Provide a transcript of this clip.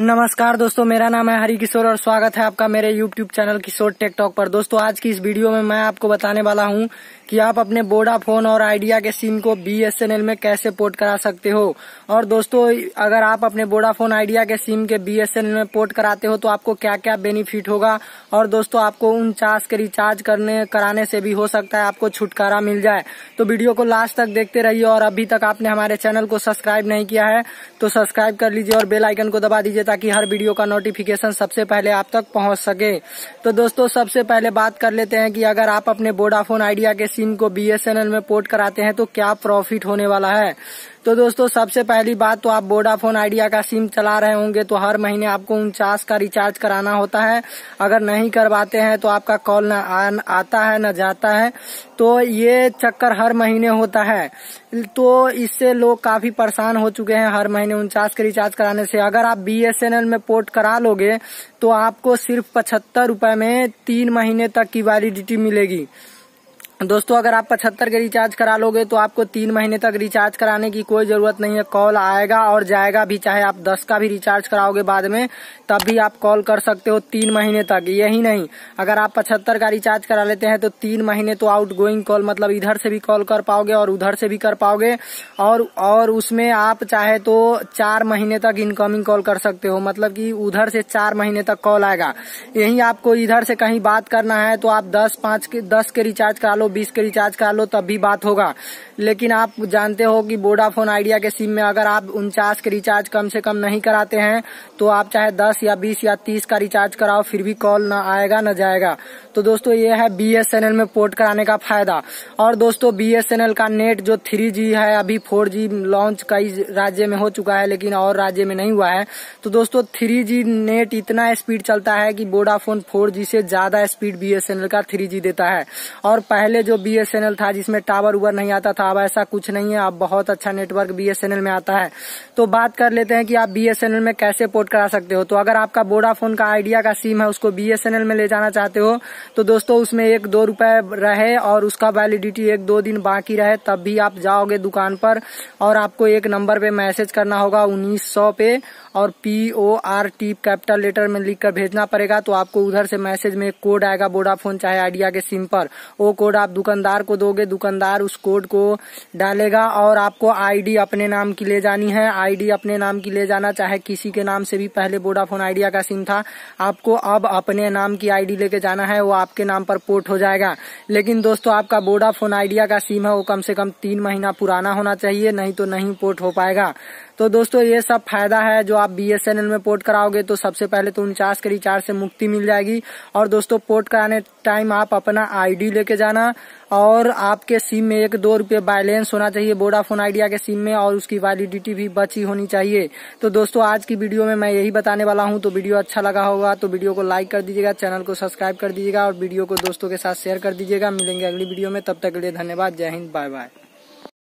नमस्कार दोस्तों मेरा नाम है हरी किशोर और स्वागत है आपका मेरे यूट्यूब चैनल किशोर टेकटॉक पर दोस्तों आज की इस वीडियो में मैं आपको बताने वाला हूं कि आप अपने फोन और आइडिया के सिम को बी में कैसे पोर्ट करा सकते हो और दोस्तों अगर आप अपने बोडाफोन आइडिया के सिम के बी में पोर्ट कराते हो तो आपको क्या क्या बेनिफिट होगा और दोस्तों आपको उनचास के रिचार्ज करने कराने से भी हो सकता है आपको छुटकारा मिल जाए तो वीडियो को लास्ट तक देखते रहिए और अभी तक आपने हमारे चैनल को सब्सक्राइब नहीं किया है तो सब्सक्राइब कर लीजिए और बेलाइकन को दबा दीजिए ताकि हर वीडियो का नोटिफिकेशन सबसे पहले आप तक पहुंच सके तो दोस्तों सबसे पहले बात कर लेते हैं कि अगर आप अपने वोडाफोन आइडिया के सिम को बीएसएनएल में पोर्ट कराते हैं तो क्या प्रॉफिट होने वाला है तो दोस्तों सबसे पहली बात तो आप वोडाफोन आइडिया का सिम चला रहे होंगे तो हर महीने आपको उनचास का रिचार्ज कराना होता है अगर नहीं करवाते हैं तो आपका कॉल न आता है न जाता है तो ये चक्कर हर महीने होता है तो इससे लोग काफी परेशान हो चुके हैं हर महीने उनचास के रिचार्ज कराने से अगर आप बीएसएनएल में पोर्ट करा लोगे तो आपको सिर्फ पचहत्तर रुपए में तीन महीने तक की वैलिडिटी मिलेगी दोस्तों अगर आप पचहत्तर के रिचार्ज करा लोगे तो आपको तीन महीने तक रिचार्ज कराने की कोई जरूरत नहीं है कॉल आएगा और जाएगा भी चाहे आप दस का भी रिचार्ज कराओगे बाद में तब भी आप कॉल कर सकते हो तीन महीने तक यही नहीं अगर आप पचहत्तर का रिचार्ज करा लेते हैं तो तीन महीने तो आउट गोइंग कॉल मतलब इधर से भी कॉल कर पाओगे और उधर से भी कर पाओगे और और उसमें आप चाहे तो चार महीने तक इनकमिंग कॉल कर सकते हो मतलब कि उधर से चार महीने तक कॉल आएगा यही आपको इधर से कहीं बात करना है तो आप दस पाँच के दस के रिचार्ज करा लो बीस के रिचार्ज करा लो तब भी बात होगा लेकिन आप जानते हो कि वोडाफोन आइडिया के सिम में अगर आप उनचास के रिचार्ज कम से कम नहीं कराते हैं तो आप चाहे दस या बीस या तीस का रिचार्ज कराओ फिर भी कॉल न आएगा न जाएगा तो दोस्तों ये है बी में पोर्ट कराने का फायदा और दोस्तों बी का नेट जो थ्री है अभी फोर लॉन्च कई राज्य में हो चुका है लेकिन और राज्य में नहीं हुआ है तो दोस्तों थ्री नेट इतना स्पीड चलता है कि वोडाफोन फोर से ज्यादा स्पीड बी का थ्री देता है और पहले पहले जो बी था जिसमें टावर उबर नहीं आता था अब ऐसा कुछ नहीं है अब बहुत अच्छा नेटवर्क बी में आता है तो बात कर लेते हैं कि आप बी में कैसे पोर्ट करा सकते हो तो अगर आपका वोडाफोन का आइडिया का सिम है उसको बी में ले जाना चाहते हो तो दोस्तों उसमें एक दो रूपये रहे और उसका वैलिडिटी एक दो दिन बाकी रहे तब भी आप जाओगे दुकान पर और आपको एक नंबर पे मैसेज करना होगा उन्नीस पे और P O R T capital letter में लिखकर भेजना पड़ेगा तो आपको उधर से मैसेज में कोड आएगा वोडाफोन चाहे आइडिया के सिम पर वो कोड आप आप दुकानदार को दोगे दुकानदार उस कोड को डालेगा और आपको आईडी अपने नाम की ले जानी है आईडी अपने नाम की ले जाना चाहे किसी के नाम से भी पहले वोडाफोन आइडिया का सिम था आपको अब अपने नाम की आईडी लेके जाना है वो आपके नाम पर पोर्ट हो जाएगा लेकिन दोस्तों आपका वोडाफोन आइडिया का सिम है वो कम से कम तीन महीना पुराना होना चाहिए नहीं तो नहीं पोर्ट हो पाएगा तो दोस्तों ये सब फायदा है जो आप बी में पोर्ट कराओगे तो सबसे पहले तो उनचास के रिचार्ज से मुक्ति मिल जाएगी और दोस्तों पोर्ट कराने टाइम आप अपना आईडी लेके जाना और आपके सिम में एक दो रुपये बैलेंस होना चाहिए वोडाफोन आइडिया के सिम में और उसकी वैलिडिटी भी बची होनी चाहिए तो दोस्तों आज की वीडियो में मैं यही बताने वाला हूँ तो वीडियो अच्छा लगा होगा तो वीडियो को लाइक कर दीजिएगा चैनल को सब्सक्राइब कर दीजिएगा और वीडियो को दोस्तों के साथ शेयर कर दीजिएगा मिलेंगे अगली वीडियो में तब तक के लिए धन्यवाद जय हिंद बाय बाय